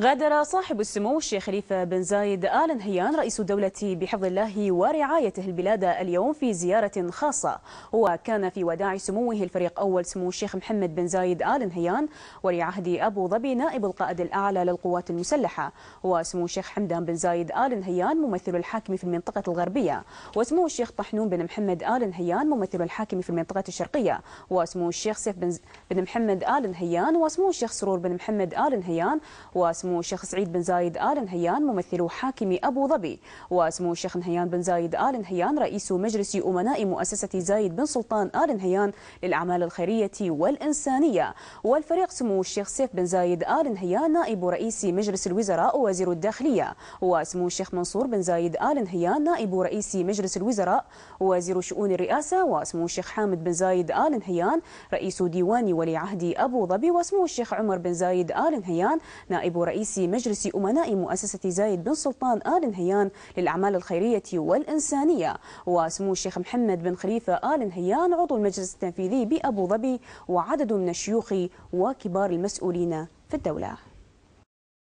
غادر صاحب السمو الشيخ خليفة بن زايد آل نهيان رئيس الدولة بحفظ الله ورعايته البلاد اليوم في زيارة خاصة وكان في وداع سموه الفريق أول سمو الشيخ محمد بن زايد آل نهيان ولي عهد أبو ظبي نائب القائد الأعلى للقوات المسلحة وسمو الشيخ حمدان بن زايد آل نهيان ممثل الحاكم في المنطقة الغربية وسمو الشيخ طحنون بن محمد آل نهيان ممثل الحاكم في المنطقة الشرقية وسمو الشيخ سيف بن محمد آل نهيان وسمو الشيخ سرور بن محمد آل نهيان وسمو سمو الشيخ سعيد بن زايد آل نهيان ممثل حاكم أبو ظبي وسمو الشيخ نهيان بن زايد آل نهيان رئيس مجلس أمناء مؤسسة زايد بن سلطان آل نهيان للأعمال الخيرية والإنسانية والفريق سمو الشيخ سيف بن زايد آل نهيان نائب رئيس مجلس الوزراء وزير الداخلية وسمو الشيخ منصور بن زايد آل نهيان نائب رئيس مجلس الوزراء وزير شؤون الرئاسة وسمو الشيخ حامد بن زايد آل نهيان رئيس ديوان ولي عهد أبو ظبي وسمو الشيخ عمر بن زايد آل نهيان نائب رئيس رئيس مجلس أمناء مؤسسة زايد بن سلطان آل نهيان للأعمال الخيرية والإنسانية وسمو الشيخ محمد بن خليفة آل نهيان عضو المجلس التنفيذي بأبو ظبي وعدد من الشيوخ وكبار المسؤولين في الدولة